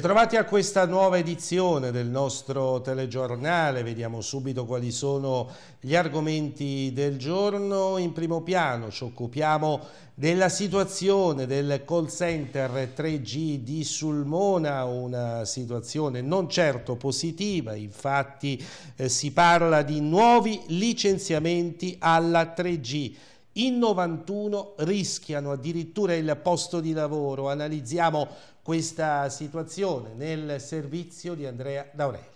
Bentrovati a questa nuova edizione del nostro telegiornale, vediamo subito quali sono gli argomenti del giorno. In primo piano ci occupiamo della situazione del call center 3G di Sulmona, una situazione non certo positiva, infatti eh, si parla di nuovi licenziamenti alla 3G in 91 rischiano addirittura il posto di lavoro. Analizziamo questa situazione nel servizio di Andrea D'Aurelio.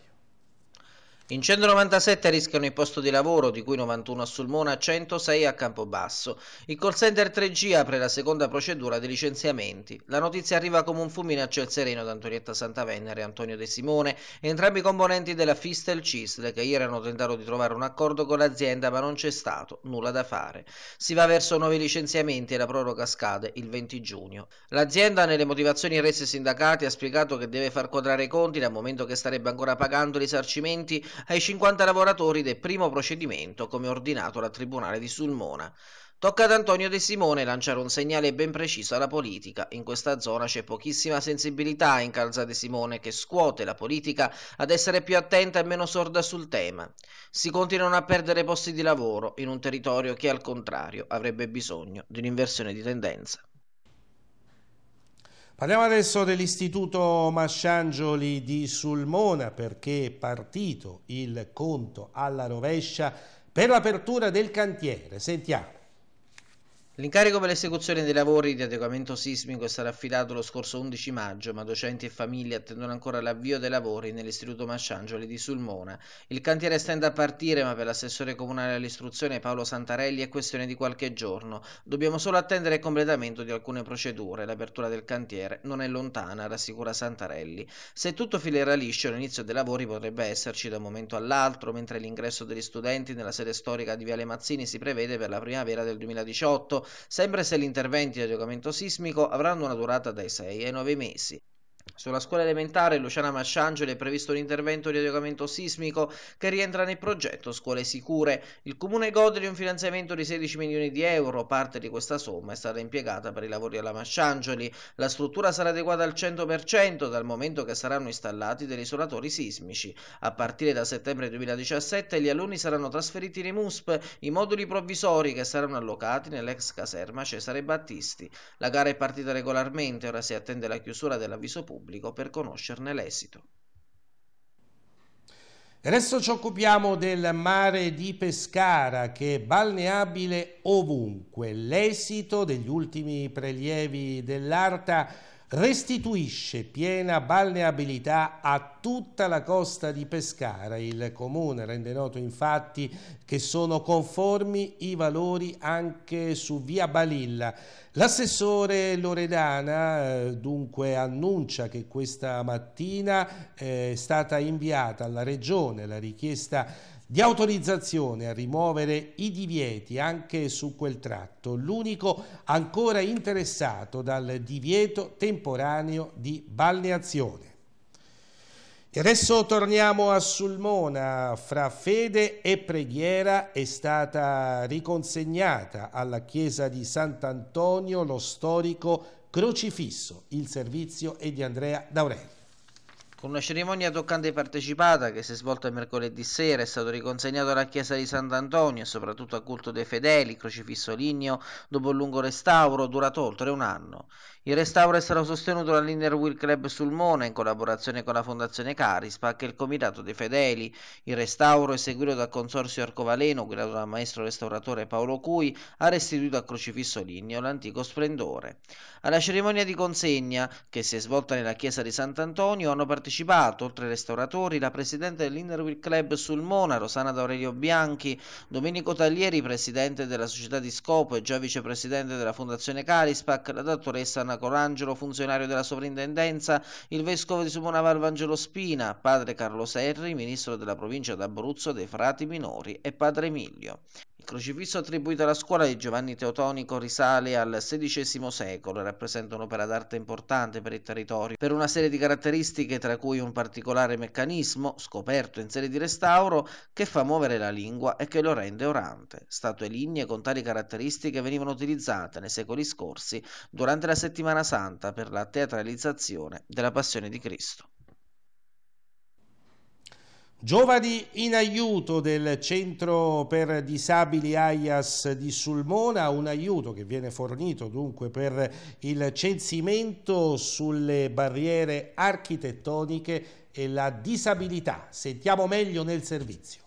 In 197 rischiano il posto di lavoro, di cui 91 a Sulmona, 106 a Campobasso. Il call center 3G apre la seconda procedura di licenziamenti. La notizia arriva come un fulmine a ciel sereno da Antonietta Santavenere e Antonio De Simone, entrambi componenti della Fistel CISL, che ieri hanno tentato di trovare un accordo con l'azienda, ma non c'è stato, nulla da fare. Si va verso nuovi licenziamenti e la proroga scade il 20 giugno. L'azienda, nelle motivazioni rese ai sindacati, ha spiegato che deve far quadrare i conti dal momento che starebbe ancora pagando i risarcimenti ai 50 lavoratori del primo procedimento come ordinato dal Tribunale di Sulmona. Tocca ad Antonio De Simone lanciare un segnale ben preciso alla politica. In questa zona c'è pochissima sensibilità in Calza De Simone che scuote la politica ad essere più attenta e meno sorda sul tema. Si continuano a perdere posti di lavoro in un territorio che al contrario avrebbe bisogno di un'inversione di tendenza. Parliamo adesso dell'Istituto Masciangioli di Sulmona perché è partito il conto alla rovescia per l'apertura del cantiere. Sentiamo. L'incarico per l'esecuzione dei lavori di adeguamento sismico è stato affidato lo scorso 11 maggio, ma docenti e famiglie attendono ancora l'avvio dei lavori nell'Istituto Masciangioli di Sulmona. Il cantiere stende a partire, ma per l'assessore comunale all'istruzione Paolo Santarelli è questione di qualche giorno. Dobbiamo solo attendere il completamento di alcune procedure. L'apertura del cantiere non è lontana, rassicura Santarelli. Se tutto filerà liscio, l'inizio dei lavori potrebbe esserci da un momento all'altro, mentre l'ingresso degli studenti nella sede storica di Viale Mazzini si prevede per la primavera del 2018 sempre se gli interventi di giocamento sismico avranno una durata dai 6 ai 9 mesi sulla scuola elementare Luciana Masciangelo è previsto un intervento di adeguamento sismico che rientra nel progetto Scuole Sicure. Il comune gode di un finanziamento di 16 milioni di euro, parte di questa somma è stata impiegata per i lavori alla Masciangeli. La struttura sarà adeguata al 100% dal momento che saranno installati degli isolatori sismici. A partire da settembre 2017 gli alunni saranno trasferiti nei MUSP, i moduli provvisori che saranno allocati nell'ex caserma Cesare Battisti. La gara è partita regolarmente, ora si attende la chiusura dell'avviso pubblico pubblico per conoscerne l'esito. E adesso ci occupiamo del mare di Pescara che è balneabile ovunque. L'esito degli ultimi prelievi dell'Arta restituisce piena balneabilità a tutta la costa di Pescara. Il Comune rende noto infatti che sono conformi i valori anche su via Balilla. L'assessore Loredana eh, dunque annuncia che questa mattina eh, è stata inviata alla Regione la richiesta di autorizzazione a rimuovere i divieti anche su quel tratto, l'unico ancora interessato dal divieto temporaneo di balneazione. E adesso torniamo a Sulmona, fra fede e preghiera è stata riconsegnata alla chiesa di Sant'Antonio lo storico crocifisso, il servizio è di Andrea D'Aurelio. Con una cerimonia toccante e partecipata che si è svolta mercoledì sera è stato riconsegnato alla chiesa di Sant'Antonio e soprattutto al culto dei fedeli, crocifisso ligneo, dopo un lungo restauro durato oltre un anno. Il restauro è stato sostenuto dall'Inner Wheel Club Sulmona in collaborazione con la Fondazione Carispa e il Comitato dei Fedeli. Il restauro, eseguito dal Consorzio Arcovaleno, guidato dal maestro restauratore Paolo Cui, ha restituito a crocifisso ligneo l'antico splendore. Alla cerimonia di consegna, che si è svolta nella chiesa di Sant'Antonio, hanno partecipato, oltre ai restauratori, la presidente dell'Inner Wheel Club Sulmona, Rosana D'Aurelio Bianchi, Domenico Taglieri, presidente della Società di Scopo e già vicepresidente della Fondazione Carispac, la dottoressa Anna Monaco Rangelo, funzionario della sovrintendenza, il vescovo di Subonavar Vangelo Spina, padre Carlo Serri, ministro della provincia d'Abruzzo dei frati minori e padre Emilio. Il crocifisso attribuito alla scuola di Giovanni Teotonico risale al XVI secolo e rappresenta un'opera d'arte importante per il territorio, per una serie di caratteristiche tra cui un particolare meccanismo, scoperto in serie di restauro, che fa muovere la lingua e che lo rende orante. Statue lignee con tali caratteristiche venivano utilizzate nei secoli scorsi durante la settimana santa per la teatralizzazione della passione di Cristo. Giovani in aiuto del centro per disabili AIAS di Sulmona, un aiuto che viene fornito dunque per il censimento sulle barriere architettoniche e la disabilità. Sentiamo meglio nel servizio.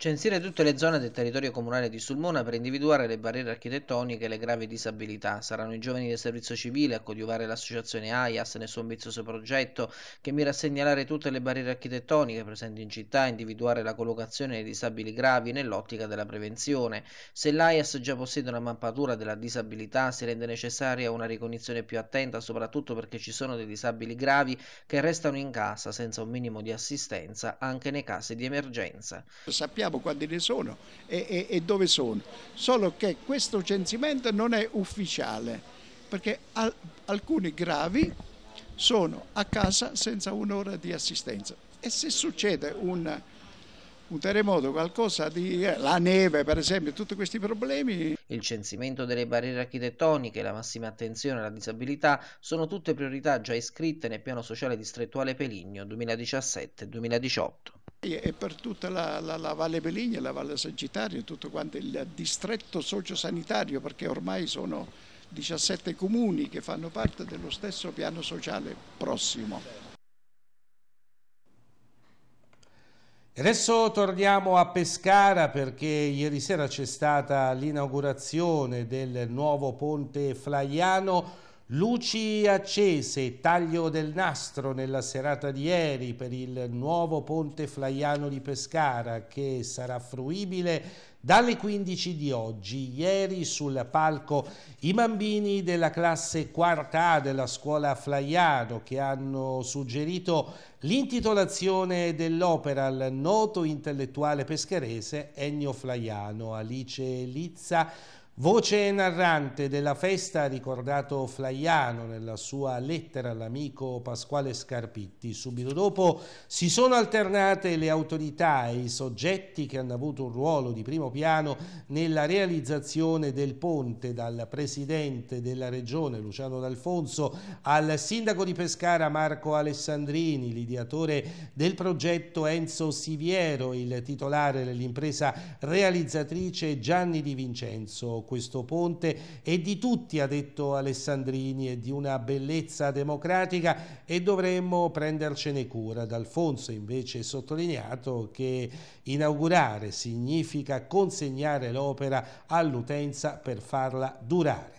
Censire tutte le zone del territorio comunale di Sulmona per individuare le barriere architettoniche e le gravi disabilità. Saranno i giovani del servizio civile a coadiuvare l'associazione AIAS nel suo ambizioso progetto che mira a segnalare tutte le barriere architettoniche presenti in città e individuare la collocazione dei disabili gravi nell'ottica della prevenzione. Se l'AIAS già possiede una mappatura della disabilità si rende necessaria una ricognizione più attenta soprattutto perché ci sono dei disabili gravi che restano in casa senza un minimo di assistenza anche nei casi di emergenza. Sappiamo sappiamo quanti ne sono e, e, e dove sono, solo che questo censimento non è ufficiale perché al, alcuni gravi sono a casa senza un'ora di assistenza e se succede un, un terremoto, qualcosa di eh, la neve per esempio, tutti questi problemi. Il censimento delle barriere architettoniche la massima attenzione alla disabilità sono tutte priorità già iscritte nel piano sociale distrettuale Peligno 2017-2018. E per tutta la, la, la Valle Beligna, la Valle Sagittario, tutto quanto il distretto sociosanitario, perché ormai sono 17 comuni che fanno parte dello stesso piano sociale prossimo. adesso torniamo a Pescara perché ieri sera c'è stata l'inaugurazione del nuovo ponte Flaiano Luci accese, taglio del nastro nella serata di ieri per il nuovo ponte flaiano di Pescara che sarà fruibile dalle 15 di oggi. Ieri sul palco i bambini della classe 4 A della scuola Flaiano che hanno suggerito l'intitolazione dell'opera al noto intellettuale pescherese Ennio Flaiano. Alice Lizza Voce narrante della festa ha ricordato Flaiano nella sua lettera all'amico Pasquale Scarpitti. Subito dopo si sono alternate le autorità e i soggetti che hanno avuto un ruolo di primo piano nella realizzazione del ponte, dal presidente della regione Luciano D'Alfonso al sindaco di Pescara Marco Alessandrini, l'ideatore del progetto Enzo Siviero, il titolare dell'impresa realizzatrice Gianni Di Vincenzo questo ponte e di tutti, ha detto Alessandrini, e di una bellezza democratica e dovremmo prendercene cura. D'Alfonso invece ha sottolineato che inaugurare significa consegnare l'opera all'utenza per farla durare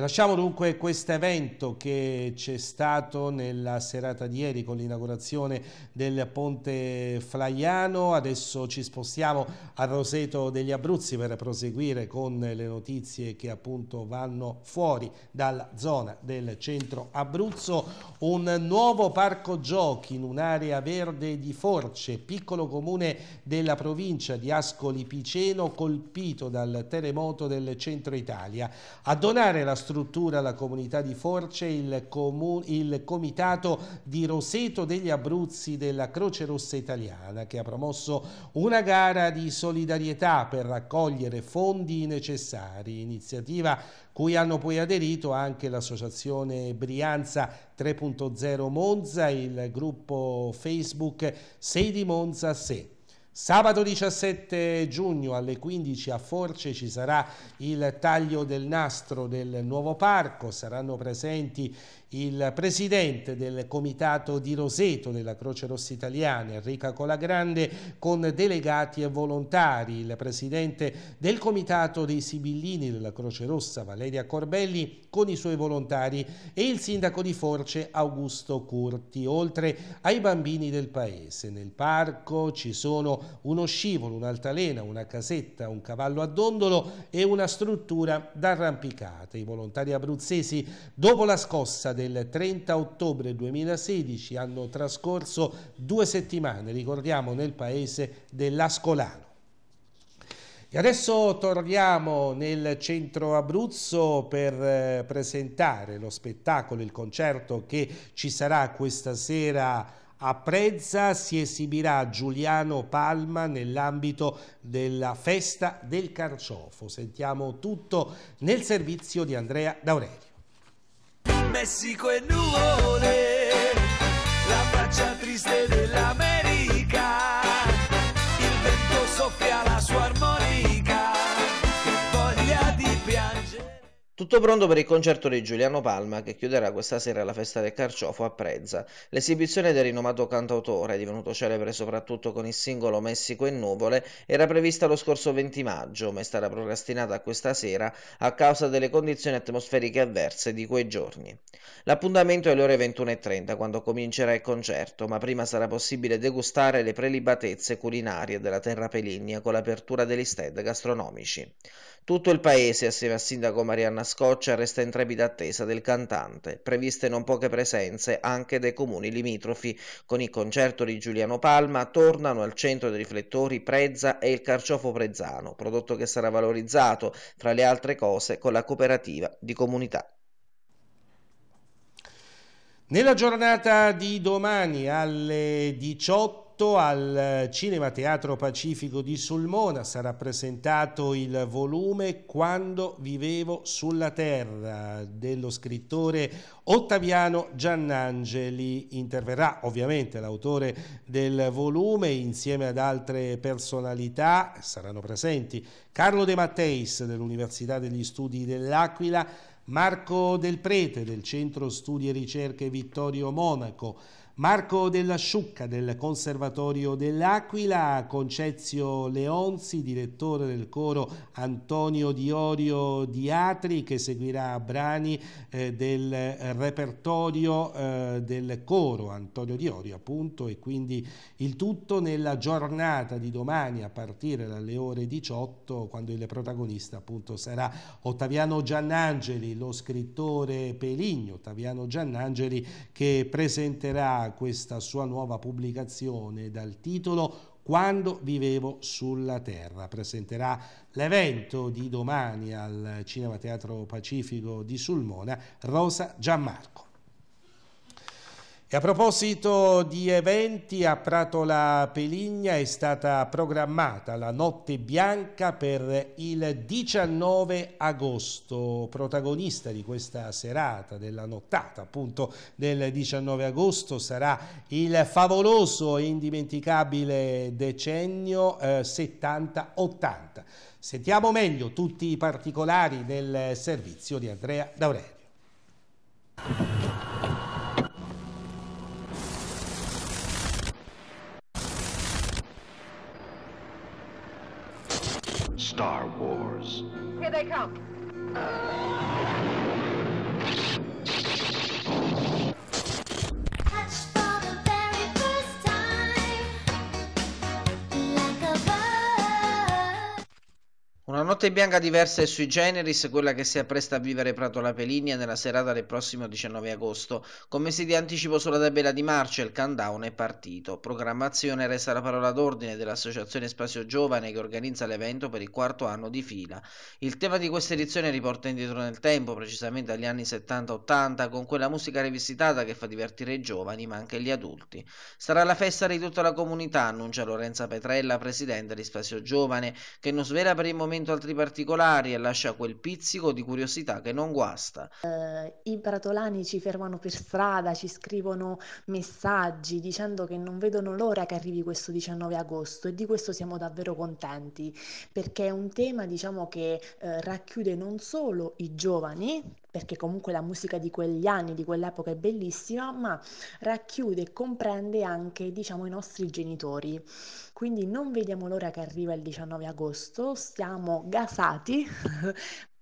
lasciamo dunque questo evento che c'è stato nella serata di ieri con l'inaugurazione del ponte Flaiano, adesso ci spostiamo a Roseto degli Abruzzi per proseguire con le notizie che appunto vanno fuori dalla zona del centro Abruzzo, un nuovo parco giochi in un'area verde di Force, piccolo comune della provincia di Ascoli Piceno colpito dal terremoto del centro Italia. A donare la struttura la comunità di Force, il, il comitato di Roseto degli Abruzzi della Croce Rossa Italiana che ha promosso una gara di solidarietà per raccogliere fondi necessari, iniziativa cui hanno poi aderito anche l'associazione Brianza 3.0 Monza, il gruppo Facebook 6 di Monza 7. Sabato 17 giugno alle 15 a Force ci sarà il taglio del nastro del nuovo parco, saranno presenti il presidente del comitato di Roseto della Croce Rossa Italiana, Enrica Colagrande, con delegati e volontari, il presidente del comitato dei Sibillini della Croce Rossa, Valeria Corbelli, con i suoi volontari e il sindaco di Force, Augusto Curti, oltre ai bambini del paese. Nel parco ci sono uno scivolo, un'altalena, una casetta, un cavallo a dondolo e una struttura d'arrampicata. I volontari abruzzesi, dopo la scossa del del 30 ottobre 2016, hanno trascorso due settimane, ricordiamo, nel paese dell'Ascolano. E adesso torniamo nel centro Abruzzo per eh, presentare lo spettacolo, il concerto che ci sarà questa sera a Prezza si esibirà Giuliano Palma nell'ambito della Festa del Carciofo. Sentiamo tutto nel servizio di Andrea D'Aurelio. Messico e nuvole Tutto pronto per il concerto di Giuliano Palma che chiuderà questa sera la festa del carciofo a Prezza. L'esibizione del rinomato cantautore, divenuto celebre soprattutto con il singolo Messico in nuvole, era prevista lo scorso 20 maggio, ma è stata procrastinata questa sera a causa delle condizioni atmosferiche avverse di quei giorni. L'appuntamento è alle ore 21.30 quando comincerà il concerto, ma prima sarà possibile degustare le prelibatezze culinarie della terra peligna con l'apertura degli stand gastronomici. Tutto il paese, assieme al sindaco Marianna Scoccia, resta in trepida attesa del cantante. Previste non poche presenze anche dai comuni limitrofi. Con il concerto di Giuliano Palma tornano al centro dei riflettori Prezza e il carciofo prezzano, prodotto che sarà valorizzato, tra le altre cose, con la cooperativa di comunità. Nella giornata di domani alle 18 agosto al eh, Cinema Teatro Pacifico di Sulmona sarà presentato il volume Quando vivevo sulla terra dello scrittore Ottaviano Giannangeli. Interverrà ovviamente l'autore del volume insieme ad altre personalità, saranno presenti Carlo De Matteis dell'Università degli Studi dell'Aquila, Marco Del Prete del Centro Studi e Ricerche Vittorio Monaco, Marco Della Sciucca del Conservatorio dell'Aquila, Concezio Leonzi, direttore del coro Antonio Diorio Atri, che seguirà brani eh, del repertorio eh, del coro Antonio Diorio, appunto, e quindi il tutto nella giornata di domani a partire dalle ore 18, quando il protagonista appunto sarà Ottaviano Giannangeli, lo scrittore Peligno, Ottaviano Giannangeli che presenterà questa sua nuova pubblicazione dal titolo quando vivevo sulla Terra. Presenterà l'evento di domani al Cinema Teatro Pacifico di Sulmona Rosa Gianmarco. E a proposito di eventi, a Prato la Peligna è stata programmata la Notte Bianca per il 19 agosto. Protagonista di questa serata, della nottata appunto del 19 agosto, sarà il favoloso e indimenticabile decennio eh, 70-80. Sentiamo meglio tutti i particolari del servizio di Andrea D'Aurelio. Here they come. notte bianca diversa e sui generis quella che si appresta a vivere Prato La Peligna nella serata del prossimo 19 agosto. Con mesi di anticipo sulla tabella di marcia, il countdown è partito. Programmazione resta la parola d'ordine dell'Associazione Spazio Giovane che organizza l'evento per il quarto anno di fila. Il tema di questa edizione riporta indietro nel tempo, precisamente agli anni 70-80, con quella musica rivisitata che fa divertire i giovani ma anche gli adulti. Sarà la festa di tutta la comunità, annuncia Lorenza Petrella, presidente di Spazio Giovane, che non svela per il momento al altri particolari e lascia quel pizzico di curiosità che non guasta. Eh, I bratolani ci fermano per strada, ci scrivono messaggi dicendo che non vedono l'ora che arrivi questo 19 agosto e di questo siamo davvero contenti perché è un tema diciamo che eh, racchiude non solo i giovani perché comunque la musica di quegli anni, di quell'epoca è bellissima, ma racchiude e comprende anche, diciamo, i nostri genitori. Quindi non vediamo l'ora che arriva il 19 agosto, stiamo gasati,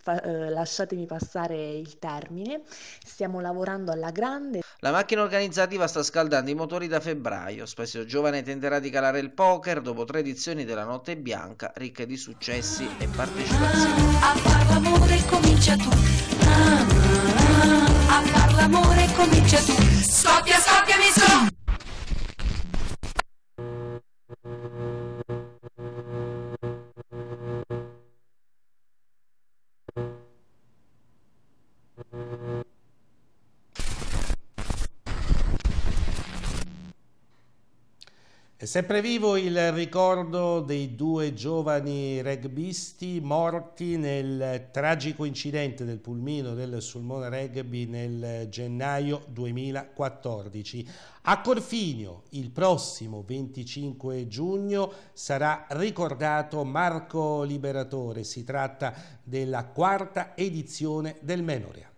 Fa, eh, lasciatemi passare il termine, stiamo lavorando alla grande. La macchina organizzativa sta scaldando i motori da febbraio, Spazio Giovane tenterà di calare il poker dopo tre edizioni della Notte Bianca, ricche di successi e partecipazioni. Ah, a far l'amore comincia tu. time. Sempre vivo il ricordo dei due giovani rugbisti morti nel tragico incidente del pulmino del Sulmona Rugby nel gennaio 2014. A Corfinio, il prossimo 25 giugno, sarà ricordato Marco Liberatore. Si tratta della quarta edizione del Memorial.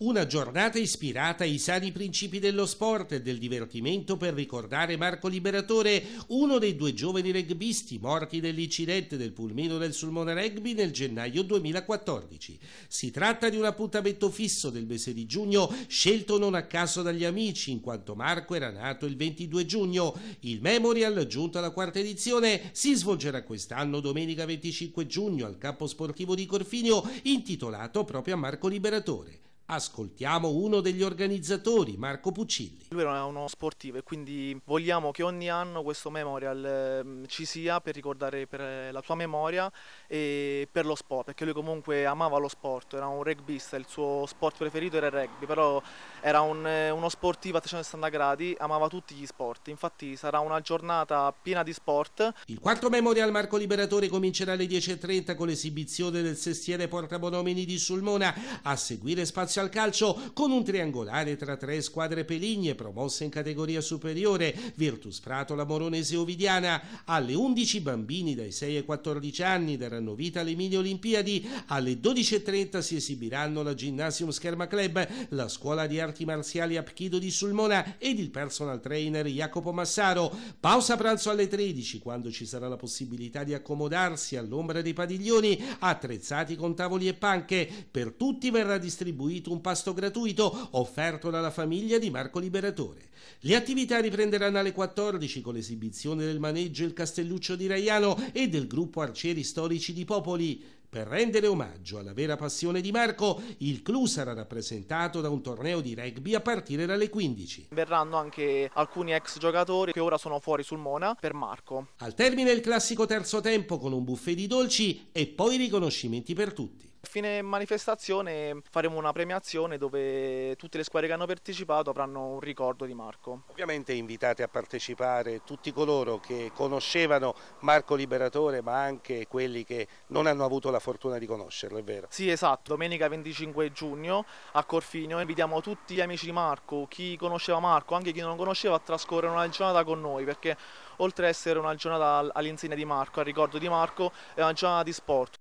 Una giornata ispirata ai sani principi dello sport e del divertimento per ricordare Marco Liberatore, uno dei due giovani rugbisti morti nell'incidente del pulmino del Sulmona Rugby nel gennaio 2014. Si tratta di un appuntamento fisso del mese di giugno, scelto non a caso dagli amici, in quanto Marco era nato il 22 giugno. Il Memorial, giunto alla quarta edizione, si svolgerà quest'anno domenica 25 giugno al campo sportivo di Corfinio, intitolato proprio a Marco Liberatore. Ascoltiamo uno degli organizzatori, Marco Puccilli. Lui era uno sportivo e quindi vogliamo che ogni anno questo memorial ehm, ci sia per ricordare per eh, la sua memoria e per lo sport, perché lui comunque amava lo sport, era un rugbista, il suo sport preferito era il rugby, però era un, eh, uno sportivo a 360 gradi, amava tutti gli sport, infatti sarà una giornata piena di sport. Il quarto Memorial Marco Liberatore comincerà alle 10.30 con l'esibizione del sestiere Portabonomini di Sulmona, a seguire spazio Lazio al calcio con un triangolare tra tre squadre peligne promosse in categoria superiore, Virtus Prato, la Moronese Ovidiana, alle 11 bambini dai 6 ai 14 anni daranno vita alle mini Olimpiadi, alle 12.30 si esibiranno la Gymnasium Scherma Club, la scuola di arti marziali Apchido di Sulmona ed il personal trainer Jacopo Massaro. Pausa pranzo alle 13 quando ci sarà la possibilità di accomodarsi all'ombra dei padiglioni attrezzati con tavoli e panche. Per tutti verrà distribuito gratuito, un pasto gratuito offerto dalla famiglia di Marco Liberatore. Le attività riprenderanno alle 14 con l'esibizione del maneggio Il Castelluccio di Raiano e del gruppo Arcieri Storici di Popoli. Per rendere omaggio alla vera passione di Marco, il Clou sarà rappresentato da un torneo di rugby a partire dalle 15. Verranno anche alcuni ex giocatori che ora sono fuori sul Mona per Marco. Al termine il classico terzo tempo con un buffet di dolci e poi riconoscimenti per tutti fine manifestazione faremo una premiazione dove tutte le squadre che hanno partecipato avranno un ricordo di Marco. Ovviamente invitate a partecipare tutti coloro che conoscevano Marco Liberatore ma anche quelli che non hanno avuto la fortuna di conoscerlo, è vero? Sì esatto, domenica 25 giugno a Corfino invitiamo tutti gli amici di Marco, chi conosceva Marco, anche chi non lo conosceva a trascorrere una giornata con noi perché oltre ad essere una giornata all'insegna di Marco, al ricordo di Marco, è una giornata di sport.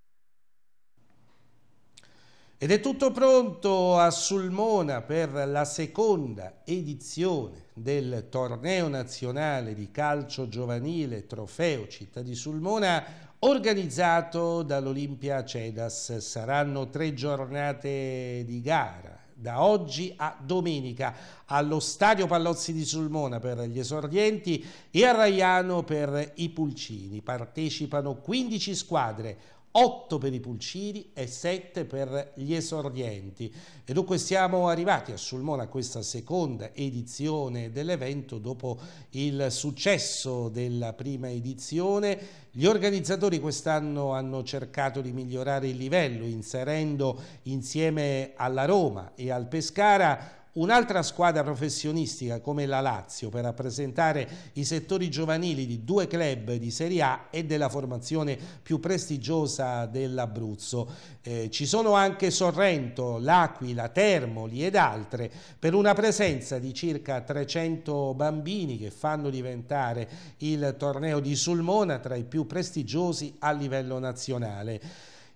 Ed è tutto pronto a Sulmona per la seconda edizione del torneo nazionale di calcio giovanile Trofeo Città di Sulmona organizzato dall'Olimpia Cedas. Saranno tre giornate di gara da oggi a domenica allo Stadio Pallozzi di Sulmona per gli esordienti e a Raiano per i Pulcini. Partecipano 15 squadre, 8 per i pulcini e 7 per gli esordienti. E dunque siamo arrivati a Sulmona a questa seconda edizione dell'evento dopo il successo della prima edizione. Gli organizzatori quest'anno hanno cercato di migliorare il livello inserendo insieme alla Roma e al Pescara un'altra squadra professionistica come la Lazio per rappresentare i settori giovanili di due club di Serie A e della formazione più prestigiosa dell'Abruzzo. Eh, ci sono anche Sorrento, L'Aquila, Termoli ed altre per una presenza di circa 300 bambini che fanno diventare il torneo di Sulmona tra i più prestigiosi a livello nazionale.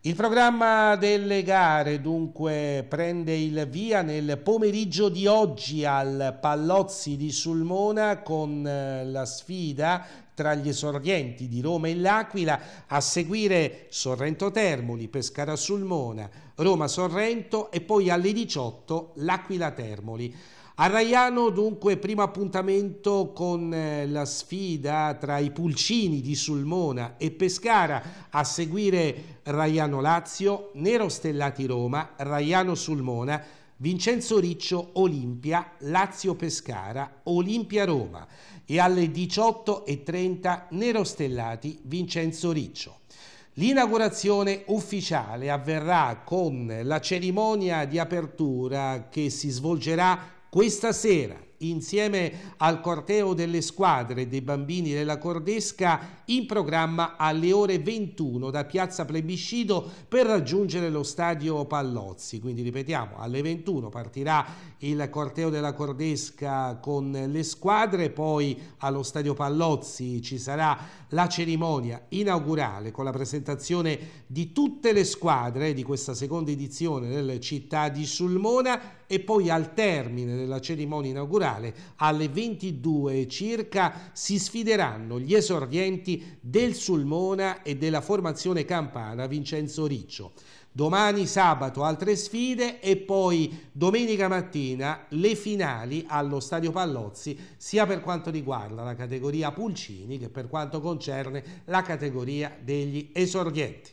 Il programma delle gare dunque prende il via nel pomeriggio di oggi al Pallozzi di Sulmona con eh, la sfida tra gli esordienti di Roma e L'Aquila a seguire Sorrento Termoli, Pescara Sulmona, Roma Sorrento e poi alle 18 L'Aquila Termoli. A Raiano dunque primo appuntamento con eh, la sfida tra i Pulcini di Sulmona e Pescara, a seguire Raiano Lazio, Nero Stellati Roma, Raiano Sulmona, Vincenzo Riccio Olimpia, Lazio Pescara, Olimpia Roma e alle 18.30 Nero Stellati Vincenzo Riccio. L'inaugurazione ufficiale avverrà con la cerimonia di apertura che si svolgerà questa sera, insieme al corteo delle squadre dei bambini della Cordesca, in programma alle ore 21 da Piazza Plebiscito per raggiungere lo stadio Pallozzi. Quindi ripetiamo, alle 21 partirà il corteo della Cordesca con le squadre, poi allo stadio Pallozzi ci sarà la cerimonia inaugurale con la presentazione di tutte le squadre di questa seconda edizione del Città di Sulmona e poi al termine della cerimonia inaugurale alle 22 circa si sfideranno gli esordienti del Sulmona e della formazione campana Vincenzo Riccio. Domani sabato altre sfide e poi domenica mattina le finali allo Stadio Pallozzi sia per quanto riguarda la categoria Pulcini che per quanto concerne la categoria degli esordienti.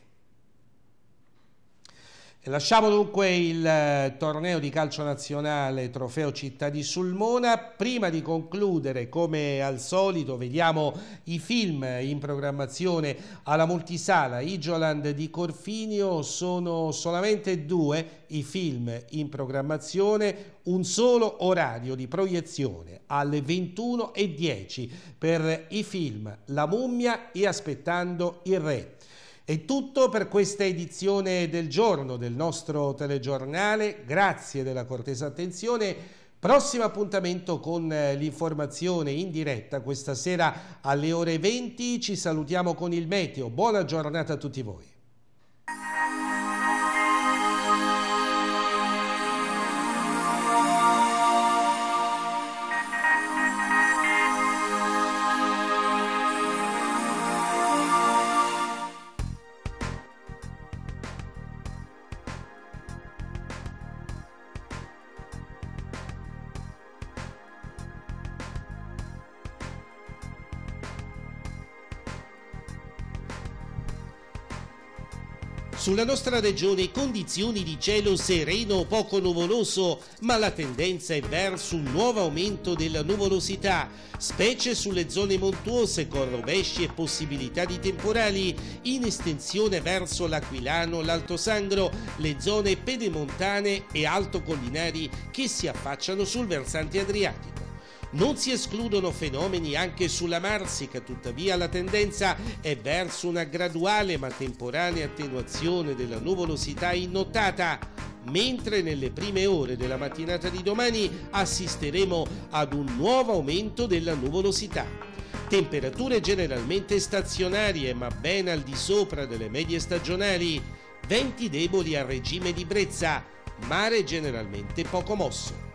Lasciamo dunque il eh, torneo di calcio nazionale Trofeo Città di Sulmona. Prima di concludere, come al solito, vediamo i film in programmazione alla multisala Igioland di Corfinio. Sono solamente due i film in programmazione, un solo orario di proiezione alle 21.10 per i film La mummia e Aspettando il re. È tutto per questa edizione del giorno del nostro telegiornale, grazie della cortesa attenzione. Prossimo appuntamento con eh, l'informazione in diretta questa sera alle ore 20. Ci salutiamo con il meteo. Buona giornata a tutti voi. Sulla nostra regione condizioni di cielo sereno poco nuvoloso, ma la tendenza è verso un nuovo aumento della nuvolosità, specie sulle zone montuose con rovesci e possibilità di temporali, in estensione verso l'Aquilano, l'Alto Sangro, le zone pedemontane e altocollinari che si affacciano sul versante adriatico. Non si escludono fenomeni anche sulla Marsica, tuttavia la tendenza è verso una graduale ma temporanea attenuazione della nuvolosità innotata mentre nelle prime ore della mattinata di domani assisteremo ad un nuovo aumento della nuvolosità. Temperature generalmente stazionarie ma ben al di sopra delle medie stagionali, venti deboli a regime di brezza, mare generalmente poco mosso.